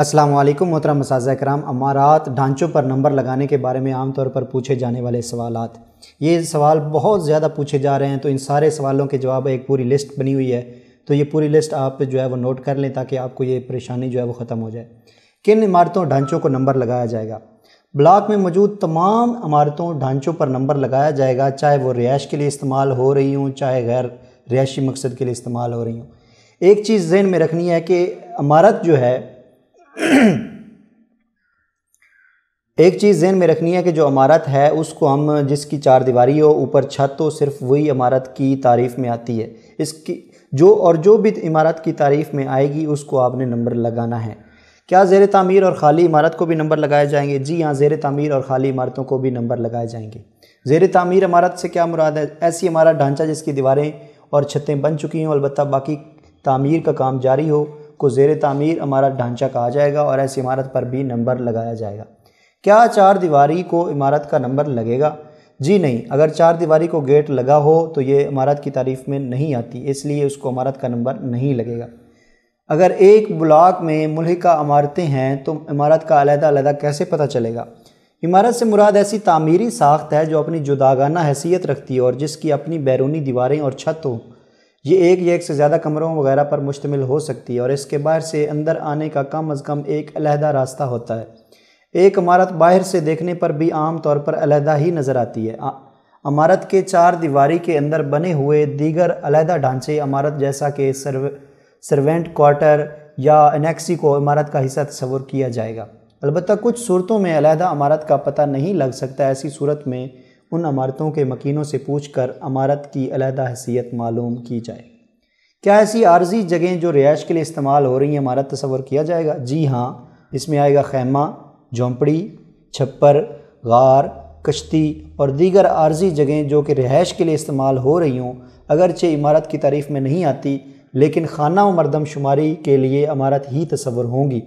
अस्सलाम वालेकुम मोहतरम मसाजा कराम अमारात ढांचों पर नंबर लगाने के बारे में आमतौर पर पूछे जाने वाले सवाल ये सवाल बहुत ज़्यादा पूछे जा रहे हैं तो इन सारे सवालों के जवाब एक पूरी लिस्ट बनी हुई है तो ये पूरी लिस्ट आप जो है वो नोट कर लें ताकि आपको ये परेशानी जो है वो ख़त्म हो जाए किन इमारतों ढांचों को नंबर लगाया जाएगा ब्लॉक में मौजूद तमाम इमारतों ढांचों पर नंबर लगाया जाएगा चाहे वो रिहाइश के लिए इस्तेमाल हो रही हूँ चाहे गैर रिहायशी मकसद के लिए इस्तेमाल हो रही हूँ एक चीज़ जहन में रखनी है कि इमारत जो है एक चीज़ जहन में रखनी है कि जो अमारत है उसको हम जिसकी चार दीवारी हो ऊपर छत हो सिर्फ वही इमारत की तारीफ़ में आती है इसकी जो और जो भी इमारत की तारीफ़ में आएगी उसको आपने नंबर लगाना है क्या जेर तमीर और खाली इमारत को भी नंबर लगाए जाएंगे जी हाँ जेर तमीर और खाली इमारतों को भी नंबर लगाए जाएंगे जेर तमीर इमारत से क्या मुराद है ऐसी इमारत ढांचा जिसकी दीवारें और छतें बन चुकी हों अलबत् बाकी तमीर का काम जारी हो को जेर तमीर इमारत ढांचा कहा जाएगा और ऐसी इमारत पर भी नंबर लगाया जाएगा क्या चार दीवारी को इमारत का नंबर लगेगा जी नहीं अगर चार दीवारी को गेट लगा हो तो ये इमारत की तारीफ में नहीं आती इसलिए उसको इमारत का नंबर नहीं लगेगा अगर एक ब्लॉक में मुलहिका इमारतें हैं तो इमारत का अलहदा कैसे पता चलेगा इमारत से मुराद ऐसी तामीरी साख्त है जो अपनी जुदागाना हैसियत रखती है और जिसकी अपनी बैरूनी दीवारें और छत हों ये एक या एक से ज़्यादा कमरों वगैरह पर मुश्तमिल हो सकती है और इसके बाहर से अंदर आने का कम अज़ कम एक अलहदा रास्ता होता है एक इमारत बाहर से देखने पर भी आम तौर पर अलहदा ही नज़र आती है इमारत के चार दीवारी के अंदर बने हुए दीगर अलहदा ढांचे इमारत जैसा कि सर्व सर्वेंट क्वार्टर या अनेक्सी को इमारत का हिस्सा तस्वर किया जाएगा अलबत्त कुछ सूरतों में अलहदा इमारत का पता नहीं लग सकता ऐसी सूरत में उन अमारतों के मकीनों से पूछ कर अमारत की अलहदा हैसियत मालूम की जाए क्या ऐसी आर्जी जगहें जो रिहाइश के लिए इस्तेमाल हो रही हैं अमारत तस्वर किया जाएगा जी हाँ इसमें आएगा खैमा झोंपड़ी छप्पर गार कश्ती और दीगर आर्जी जगहें जो कि रिहाइश के लिए इस्तेमाल हो रही हों अगरचे इमारत की तारीफ़ में नहीं आती लेकिन खाना व मरदम शुमारी के लिए अमारत ही तस्वर होंगी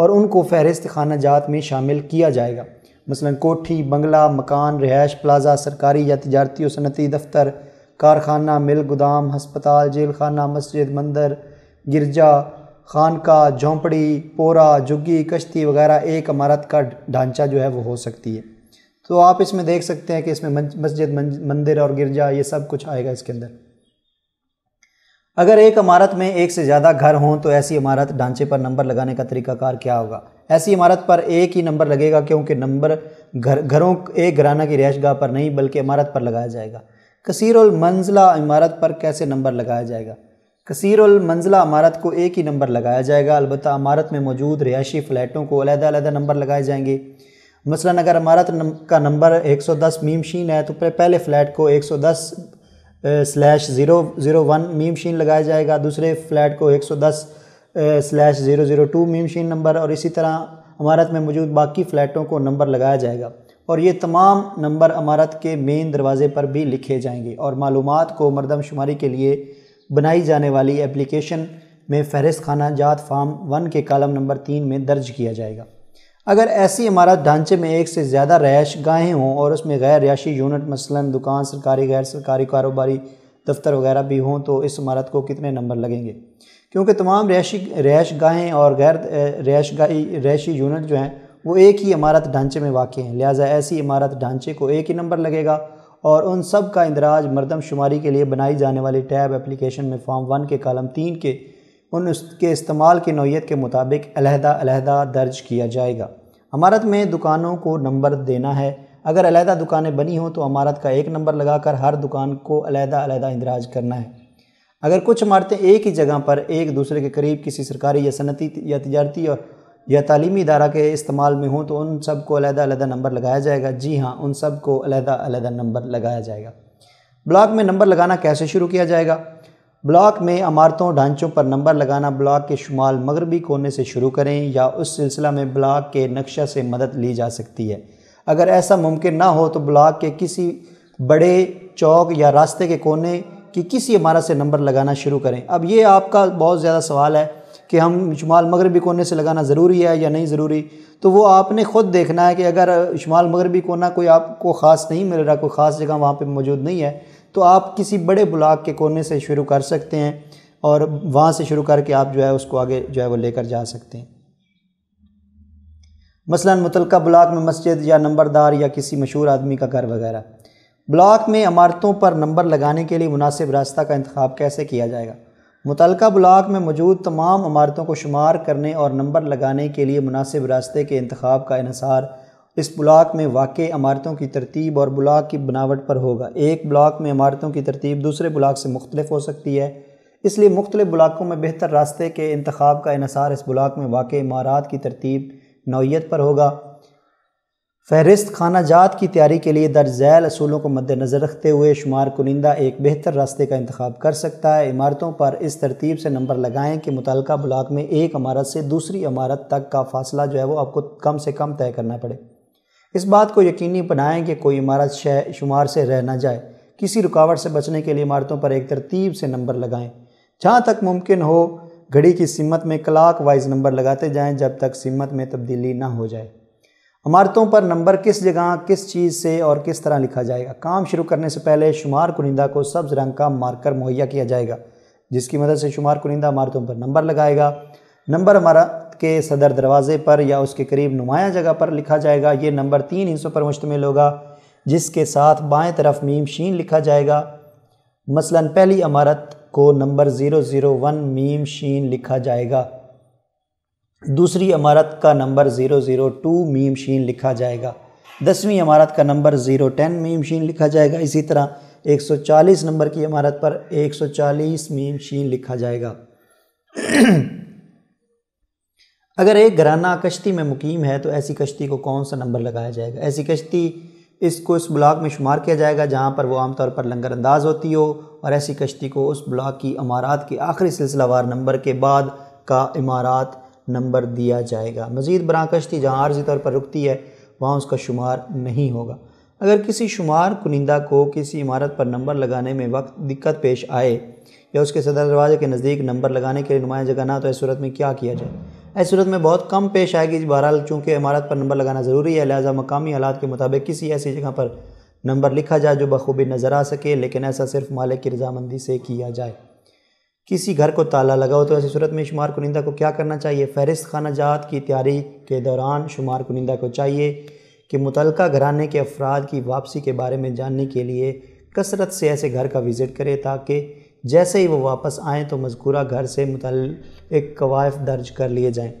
और उनको फहरिस्त खाना जात में शामिल किया जाएगा मसलन कोठी बंगला मकान रिहायश प्लाजा सरकारी या तजारती और सनती दफ्तर कारखाना मिल गोदाम हस्पताल जेल खाना मस्जिद मंदिर गिरजा खानका झोंपड़ी पोरा झुग्गी कश्ती वगैरह एक इमारत का ढांचा जो है वो हो सकती है तो आप इसमें देख सकते हैं कि इसमें मस्जिद मंदिर और गिरजा ये सब कुछ आएगा इसके अंदर अगर एक इमारत में एक से ज़्यादा घर हों तो ऐसी इमारत ढांचे पर नंबर लगाने का तरीकाकार क्या होगा ऐसी इमारत पर एक ही नंबर लगेगा क्योंकि नंबर घर घरों एक घराना की रहायश गाह पर नहीं बल्कि इमारत पर लगाया जाएगा कसीरमंज़िला मंजिला इमारत पर कैसे नंबर लगाया जाएगा कसीरमंजिला मंजिला इमारत को एक ही नंबर लगाया जाएगा अलबत् इमारत में मौजूद रिहायशी फ्लैटों को अलहदा अलहदा नंबर लगाए जाएंगे मसला अगर इमारत का नंबर 110 मीम शीन है तो पहले फ़्लैट को 110 स्लैश ज़ीरो ज़ीरो वन मीम शीन लगाया जाएगा दूसरे फ्लैट को 110 स्लैश ज़ीरो ज़ीरो टू मशीन नंबर और इसी तरह अमारत में मौजूद बाकी फ़्लैटों को नंबर लगाया जाएगा और ये तमाम नंबर अमारत के मेन दरवाज़े पर भी लिखे जाएंगे और मालूम को मरदमशुमारी के लिए बनाई जाने वाली एप्लीकेशन में फहरिस्त खाना जात फार्म वन के कालम नंबर तीन में दर्ज किया जाएगा अगर ऐसी इमारत ढांचे में एक से ज़्यादा रहायश गाहें हों और उसमें गैर रिहायशी यूनिट मसलन दुकान सरकारी गैर सरकारी कारोबारी दफ्तर वगैरह भी हों तो इस इमारत को कितने नंबर लगेंगे क्योंकि तमाम रहशी रहश गाहें और गैर रहश गाही रहशी यूनिट जो हैं वो एक ही इमारत ढांचे में वाक़ हैं लिहाजा ऐसी इमारत ढांचे को एक ही नंबर लगेगा और उन सब का इंदराज मरदमशुमारी के लिए बनाई जाने वाली टैब एप्लीकेशन में फॉर्म वन के कालम तीन के उन उसके इस्तेमाल की नोयत के मुताबिक अलहदा दर्ज किया जाएगा अमारत में दुकानों को नंबर देना है अगर अलहदा दुकानें बनी हों तो अमारत का एक नंबर लगाकर हर दुकान को अलहदा अलहदा इंदराज करना है अगर कुछ इमारतें एक ही जगह पर एक दूसरे के करीब किसी सरकारी या सनती या तजारती और या तलीमी इदारा के इस्तेमाल में हों तो उन सब को अलहदा नंबर लगाया जाएगा जी हाँ उन सब को अलहदा नंबर लगाया जाएगा ब्लॉक में नंबर लगाना कैसे शुरू किया जाएगा ब्लॉक में इमारतों ढांचों पर नंबर लगाना ब्लॉक के शुमाल मगरबी कोने से शुरू करें या उस सिलसिला में ब्लॉक के नक्शा से मदद ली जा सकती है अगर ऐसा मुमकिन ना हो तो ब्लॉक के किसी बड़े चौक या रास्ते के कोने कि किस इमारत से नंबर लगाना शुरू करें अब ये आपका बहुत ज़्यादा सवाल है कि हम शुमाल मगरबी कोने से लगाना ज़रूरी है या नहीं ज़रूरी तो वो आपने ख़ुद देखना है कि अगर शुमाल मगरबी कोना कोई आपको ख़ास नहीं मिल रहा कोई ख़ास जगह वहाँ पर मौजूद नहीं है तो आप किसी बड़े ब्लाक के कोने से शुरू कर सकते हैं और वहाँ से शुरू करके आप जो है उसको आगे जो है वो लेकर जा सकते हैं मसलन मुतलका ब्लाक में मस्जिद या नंबरदार या किसी मशहूर आदमी का घर वगैरह ब्लॉक में इमारतों पर नंबर लगाने के लिए मुनासिब रास्ता का इंतखब कैसे किया जाएगा मुतल ब्लॉक में मौजूद तमाम इमारतों को शुमार करने और नंबर लगाने के लिए मुनासिब रास्ते के इंतखब का इसार इस ब्लॉक में वाक़ इमारतों की तरतीब और ब्लॉक की बनावट पर होगा एक ब्लॉक में इमारतों की तरतीब दूसरे ब्लॉक से मुख्तलिफ हो सकती है इसलिए मुख्तलिफ ब्लॉकों में बेहतर रास्ते के इंतखब का इसार इस ब्लॉक में वाक़ इमारत की तरतीब नौीय पर होगा फहरिस्त खाना जात की तैयारी के लिए दर्ज झैल असूलों को मद्दनज़र रखते हुए शुमार कुनिंदा एक बेहतर रास्ते का इंतखब कर सकता है इमारतों पर इस तरतीब से नंबर लगाएँ कि मुतल ब्लाक में एक इमारत से दूसरी इमारत तक का फासला जो है वो आपको कम से कम तय करना पड़े इस बात को यकीनी बनाएँ कि कोई इमारत शुमार से रह ना जाए किसी रुकावट से बचने के लिए इमारतों पर एक तरतीब से नंबर लगाएँ जहाँ तक मुमकिन हो घड़ी की सीमत में क्लाक वाइज नंबर लगाते जाएँ जब तक सीमत में तब्दीली ना हो जाए इमारतों पर नंबर किस जगह किस चीज़ से और किस तरह लिखा जाएगा काम शुरू करने से पहले शुमार कुनिंदा को सब्ज़ रंग का मार्कर मुहैया किया जाएगा जिसकी मदद से शुमार कुनिंदा इमारतों पर नंबर लगाएगा नंबर हमारा के सदर दरवाज़े पर या उसके करीब नुमाया जगह पर लिखा जाएगा ये नंबर तीन हिस्सों पर मुश्तमिल होगा जिसके साथ बाएं तरफ मीम शीन लिखा जाएगा मसलन पहली इमारत को नंबर ज़ीरो ज़ीरो वन मीम शीन लिखा जाएगा दूसरी इमारत का नंबर ज़ीरो ज़ीरो टू मीम शीन लिखा जाएगा दसवीं इमारत का नंबर ज़ीरो टेन मीम शीन लिखा जाएगा इसी तरह 140 नंबर की इमारत पर 140 मीम शीन लिखा जाएगा अगर एक घराना कश्ती में मुकीम है तो ऐसी कश्ती को कौन सा नंबर लगाया जाएगा ऐसी कश्ती इसको इस ब्लॉक में शुमार किया जाएगा जहाँ पर वो आमतौर पर लंगर अंदाज होती हो और ऐसी कश्ती को उस ब्लॉक की इमारत के आखिरी सिलसिलावार नंबर के बाद का इमारत नंबर दिया जाएगा मज़ीद बराकश्ती जहाँ आर्जी तौर पर रुकती है वहाँ उसका शुमार नहीं होगा अगर किसी शुमार कुनिंदा को किसी इमारत पर नंबर लगाने में वक्त दिक्कत पेश आए या उसके सदर दरवाजे के नज़दीक नंबर लगाने के लिए नुमाया जगह ना तो इस सूरत में क्या किया जाए ऐसी सूरत में बहुत कम पेश आएगी बहरहाल चूँकि इमारत पर नंबर लगाना ज़रूरी है लिहाजा मकामी हालात के मुताबिक किसी ऐसी जगह पर नंबर लिखा जाए जो बखूबी नज़र आ सके लेकिन ऐसा सिर्फ मालिक की रजामंदी से किया जाए किसी घर को ताला लगा हो तो ऐसी सूरत में शुमार कुनिंदा को क्या करना चाहिए फहरिस्त खाना जात की तैयारी के दौरान शुमार कुनिंदा को चाहिए कि मुतल घराने के अफराद की वापसी के बारे में जानने के लिए कसरत से ऐसे घर का विज़िट करे ताकि जैसे ही वो वापस आएँ तो मजकूरा घर से मुतल एक कवायफ दर्ज कर लिए जाएँ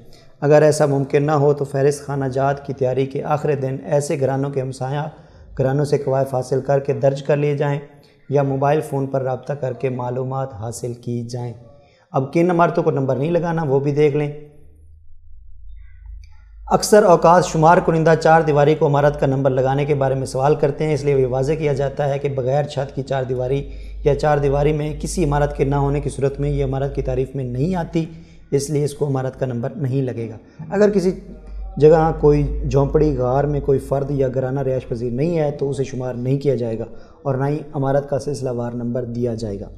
अगर ऐसा मुमकिन ना हो तो फहरिस्त खाना जात की तैयारी के आखिरी दिन ऐसे घरानों के हमसाया घरानों से कवायफ हासिल करके दर्ज कर लिए जाएँ या मोबाइल फ़ोन पर रबता करके मालूम हासिल की जाएँ अब किन इमारतों को नंबर नहीं लगाना वो भी देख लें अक्सर अवकात शुमार कुनिंदा चार दीवारी को इमारत का नंबर लगाने के बारे में सवाल करते हैं इसलिए वाजे किया जाता है कि बगैर छत की चार दीवारी या चार दीवारी में किसी इमारत के ना होने की सूरत में ये इमारत की तारीफ़ में नहीं आती इसलिए इसको इमारत का नंबर नहीं लगेगा अगर किसी जगह कोई झोंपड़ी गार में कोई फ़र्द या घराना रिहाइश पजीर नहीं है तो उसे शुमार नहीं किया जाएगा और ना ही इमारत का सिलसिलावार नंबर दिया जाएगा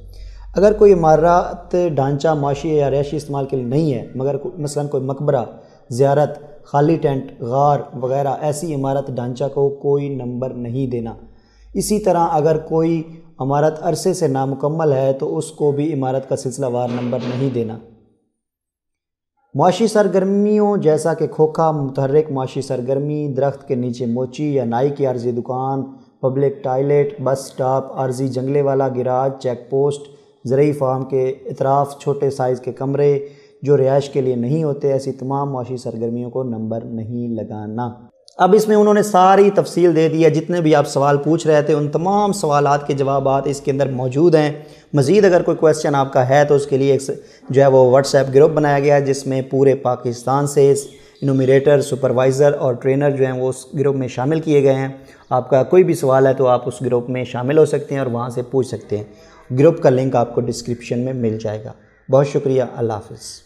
अगर कोई इमारत ढांचा माशी या रिहायशी इस्तेमाल के लिए नहीं है मगर मसलन कोई मकबरा ज़्यारत खाली टेंट गार वगैरह ऐसी इमारत ढांचा को कोई नंबर नहीं देना इसी तरह अगर कोई इमारत अरसे से नामुकम्मल है तो उसको भी इमारत का सिलसिलावार नंबर नहीं देना मुशी सरगर्मियों जैसा कि खोखा मुतहरक मुशी सरगर्मी दरख्त के नीचे मोची या नाई की अर्जी दुकान पब्लिक टॉयलेट बस स्टॉप अर्जी जंगले वाला गिराज चेक पोस्ट ज़रूरी फार्म के इतराफ़ छोटे साइज़ के कमरे जो रिहाइश के लिए नहीं होते ऐसी तमाम मुशी सरगर्मियों को नंबर नहीं लगाना अब इसमें उन्होंने सारी तफसील दे दी है जितने भी आप सवाल पूछ रहे थे उन तमाम सवाल के जवाब इसके अंदर मौजूद हैं मज़ीद अगर कोई क्वेश्चन आपका है तो उसके लिए एक जो है वो व्हाट्सएप ग्रुप बनाया गया है जिसमें पूरे पाकिस्तान से इनोमिनेटर सुपरवाइज़र और ट्रेनर जो हैं वो उस ग्रुप में शामिल किए गए हैं आपका कोई भी सवाल है तो आप उस ग्रुप में शामिल हो सकते हैं और वहाँ से पूछ सकते हैं ग्रुप का लिंक आपको डिस्क्रिप्शन में मिल जाएगा बहुत शुक्रिया अल्लाह हाफिज़